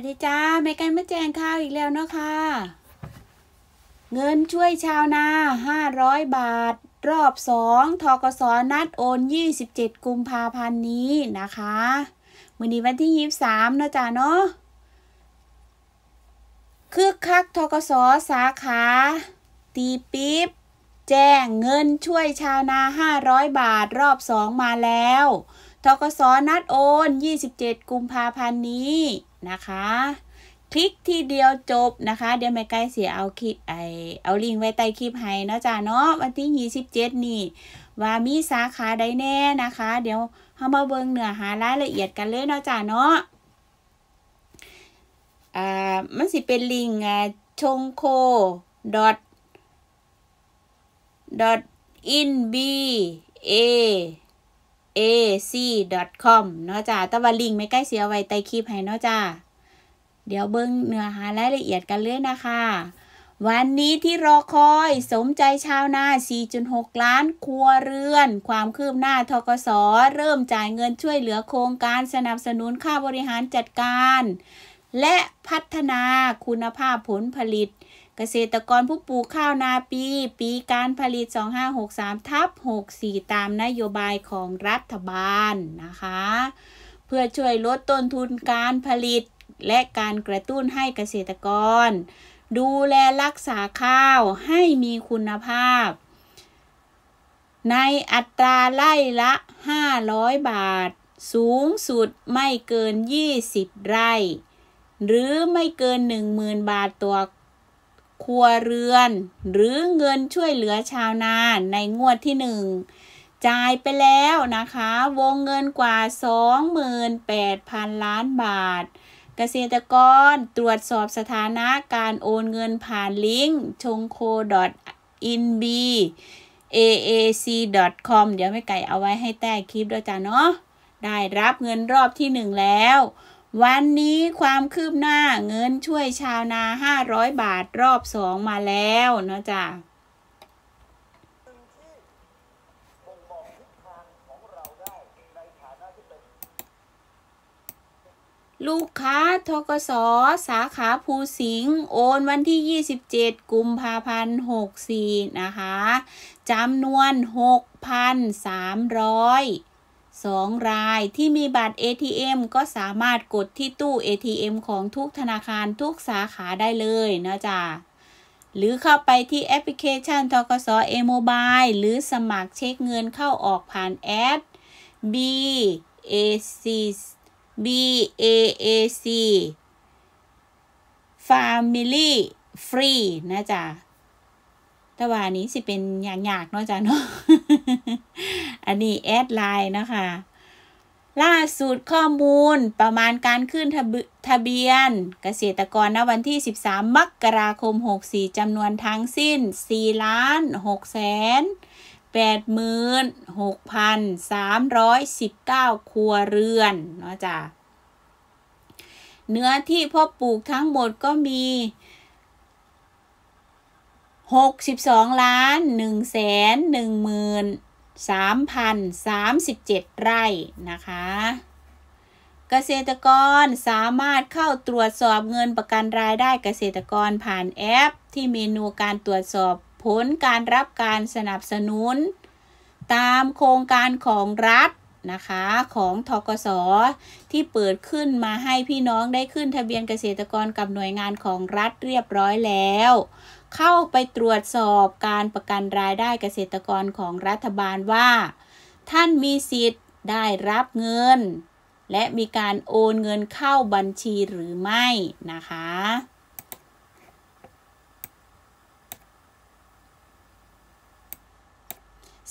วันดีจ้าแม่กันมาแจงข้าวอีกแล้วเนาะคะ่ะเงินช่วยชาวนาห้าร้อยบาท รอบสอง ทกส นัดโอนยี่สิบเจ็ดกุมภาพันธ์นี้นะคะมือนี้วันที่ยี่สามนะจ้าเนาะคึกคักทกส สาขา ตีปิ๊บ แจ้งเงินช่วยชาวนาห้าร้อยบาทรอบสองมาแล้ว ทกส นัดโอน 27 กุมภาพันธ์นี้นะคะ คลิกทีเดียวจบนะคะ เดี๋ยวไม่ใกล้เสียเอาคลิปไอเอาลิงก์ไว้ใต้คลิปให้นะจ๊ะเนาะวันที่ 27 นี่ว่ามีสาขาใดแน่นะคะ เดี๋ยวเข้ามาเบิ่งเนื้อหารายละเอียดกันเลยนะจ๊ะเนาะอ่ามันสิเป็นลิงก์ชงโค dot dot in b a ac.com เนาะจ้าแต่ว่าลิงก์ไม่ใกล้เสียไว้ใต้คลิปให้เนาะจ้าเดี๋ยวเบิ้งเนื้อหารายละเอียดกันเลยนะคะ วันนี้ที่รอคอยสมใจชาวนา 4.6 ล้าน ครัวเรือน ความคืบหน้าทกสเริ่มจ่ายเงินช่วยเหลือโครงการสนับสนุนค่าบริหารจัดการ และพัฒนาคุณภาพผลผลิตเกษตรกรผู้ปลูกข้าวนาปี ปีการผลิต 2563ทับ64 ตามนโยบายของรัฐบาลนะคะ เพื่อช่วยลดต้นทุนการผลิตและการกระตุ้นให้เกษตรกร ดูแลรักษาข้าวให้มีคุณภาพ ในอัตราไร่ละ 500 บาท สูงสุดไม่เกิน 20 ไร่ หรือไม่เกิน 10,000 บาทต่อครัวเรือน หรือเงินช่วยเหลือชาวนานในงวดที่หนึ่งจ่ายไปแล้วนะคะ วงเงินกว่า 28,000 ล้านบาทเกษตรกรตรวจสอบสถานะการโอนเงินผ่านลิงก์ชงโค .inb aac.com เดี๋ยวไม่ไก่เอาไว้ให้แต้คลิปด้วยจ้ะเนาะได้รับเงินรอบที่หนึ่งแล้ววันนี้ความคืบหน้าเงินช่วยชาวนาห้าร้อยบาทรอบสอง มาแล้ว เนาะจ้ะลูกค้าทกสสาขาภูสิงห์โอนวันที่ 27 กุมภาพันธ์64นะคะ จำนวน 6,300 2รายที่มีบัตร ATM ก็สามารถกดที่ตู้ ATM ของทุกธนาคารทุกสาขาได้เลยนะจ๊ะหรือเข้าไปที่แอปพลิเคชันทกสเอ โมบาย หรือสมัครเช็คเงินเข้าออกผ่าน แอป B A C B A A C Family Free นะจ๊ะแต่ว่านี้ สิเป็นยากๆเนาะจ๊ะเนาะนี่ แอดไลน์นะคะล่าสุดข้อมูล ประมาณการขึ้นทะเบียน เกษตรกรณวันที่ 13 มกราคม 64จำนวนทั้งสิ้น 4 ล้าน6แสน86,319 ครัวเรือน เนาะจ้ะเนื้อที่พ่อปลูกทั้งหมดก็มี 62 ล้าน1แสน1 0 0 0 0 3,037 ไร่นะคะ เกษตรกรสามารถเข้าตรวจสอบเงินประกันรายได้เกษตรกรผ่านแอป ที่เมนูการตรวจสอบผลการรับการสนับสนุน ตามโครงการของรัฐ นะคะ ของทกศที่เปิดขึ้นมาให้พี่น้องได้ขึ้นทะเบียนเกษตรกรกับหน่วยงานของรัฐเรียบร้อยแล้วเข้าไปตรวจสอบการประกันรายได้เกษตรกรของรัฐบาลว่า ท่านมีสิทธิ์ได้รับเงิน และมีการโอนเงินเข้าบัญชีหรือไม่นะคะ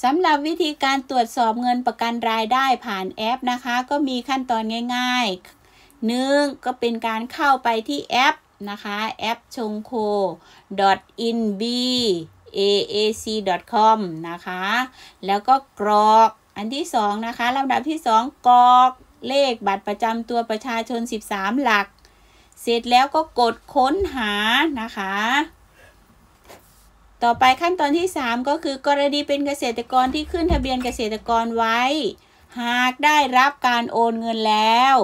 สำหรับวิธีการตรวจสอบเงินประกันรายได้ผ่านแอปนะคะ ก็มีขั้นตอนง่าย ๆ 1. ก็เป็นการเข้าไปที่แอปนะคะแอปชงโค .in b aac com นะคะ แล้วก็กรอก อันที่สองนะคะลำดับที่สองกรอกเลขบัตรประจำตัวประชาชน 13 หลัก เสร็จแล้วก็กดค้นหานะคะ ต่อไปขั้นตอนที่ 3 ก็คือ กรณีเป็นเกษตรกรที่ขึ้นทะเบียนเกษตรกรไว้ หากได้รับการโอนเงินแล้ว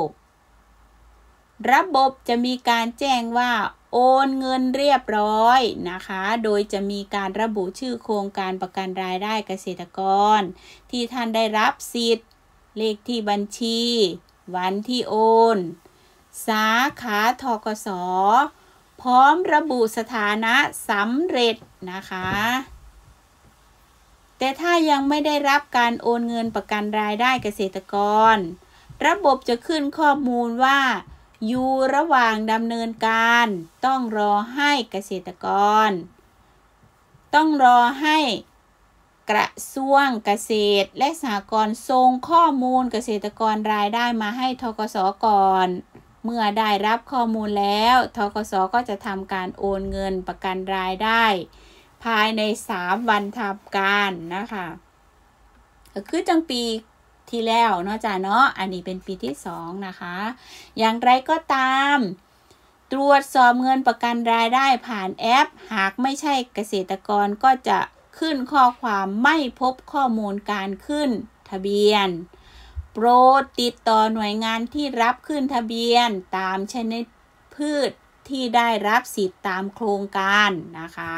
ระบบจะมีการแจ้งว่า โอนเงินเรียบร้อยนะคะ โดยจะมีการระบุชื่อโครงการประกันรายได้เกษตรกร ที่ท่านได้รับสิทธิ์ เลขที่บัญชี วันที่โอน สาขาทกสพร้อมระบุสถานะสำเร็จนะคะ แต่ถ้ายังไม่ได้รับการโอนเงินประกันรายได้เกษตรกร ระบบจะขึ้นข้อมูลว่าอยู่ระหว่างดำเนินการต้องรอให้เกษตรกร ต้องรอให้กระทรวงเกษตรและสหกรณ์ส่งข้อมูลเกษตรกรรายได้มาให้ทกสก่อนเมื่อได้รับข้อมูลแล้วทกสก็จะทำการโอนเงินประกันรายได้ ภายใน 3 วันทำการนะคะคือจังปีที่แล้วเนาะจ้าเนาะอันนี้เป็นปีที่สองนะคะ อย่างไรก็ตาม ตรวจสอบเงินประกันรายได้ผ่านแอป หากไม่ใช่เกษตรกรก็จะขึ้นข้อความไม่พบข้อมูลการขึ้นทะเบียน โปรดติดต่อหน่วยงานที่รับขึ้นทะเบียนตามชนิดพืชที่ได้รับสิทธิ์ตามโครงการนะคะ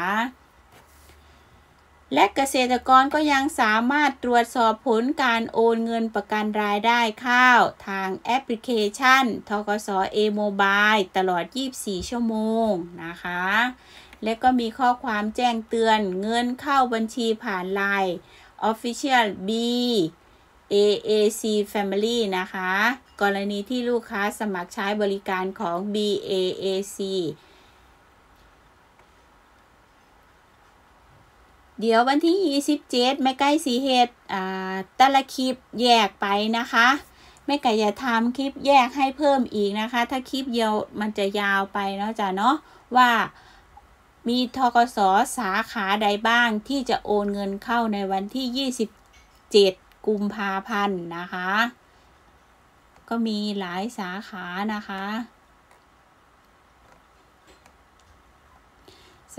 และเกษตรกรก็ยังสามารถตรวจสอบผลการโอนเงินประกันรายได้ข้าวทางแอปพลิเคชันทกสเอโมบายตลอด 24 ชั่วโมงนะคะ และก็มีข้อความแจ้งเตือนเงินเข้าบัญชีผ่านไลน์ Official B AAC Family นะคะกรณีที่ลูกค้าสมัครใช้บริการของ BAAC เดี๋ยววันที่ 27แม่ไก่สีเห็ดอ่า แต่ละคลิปแยกไปนะคะแม่ไก่อย่าทำคลิปแยกให้เพิ่มอีกนะคะ ถ้าคลิปเดียวมันจะยาวไปเนาะจ้ะเนาะ ว่ามีทกศสาขาใดบ้างที่จะโอนเงินเข้าในวันที่ 27 กุมภาพันธ์นะคะ ก็มีหลายสาขานะคะ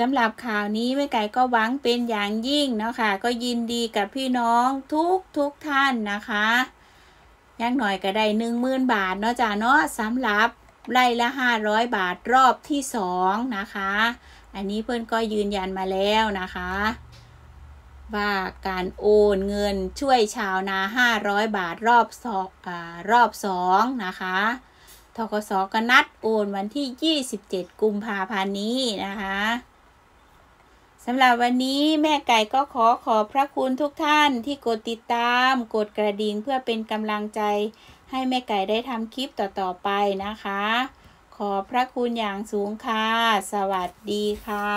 สำหรับข่าวนี้แม่ไก่ก็หวังเป็นอย่างยิ่งนะคะ ก็ยินดีกับพี่น้องทุกทุกท่านนะคะยังหน่อยก็ได้หนึ่งหมื่นบาทเนาะจ้าเนาะสำหรับไล่ละห้าร้อยบาทรอบที่สองนะคะ อันนี้เพื่อนก็ยืนยันมาแล้วนะคะ ว่าการโอนเงินช่วยชาวนาห้าร้อยบาทรอบสองอรอบสองนะคะทกศก็นัดโอนวันที่ยี่สิบเจ็ดกุมภาพันธ์นี้นะคะสำหรับวันนี้แม่ไก่ก็ขอขอบพระคุณทุกท่านที่กดติดตามกดกระดิ่งเพื่อเป็นกำลังใจ ให้แม่ไก่ได้ทำคลิปต่อๆไปนะคะ ขอพระคุณอย่างสูงค่ะ สวัสดีค่ะ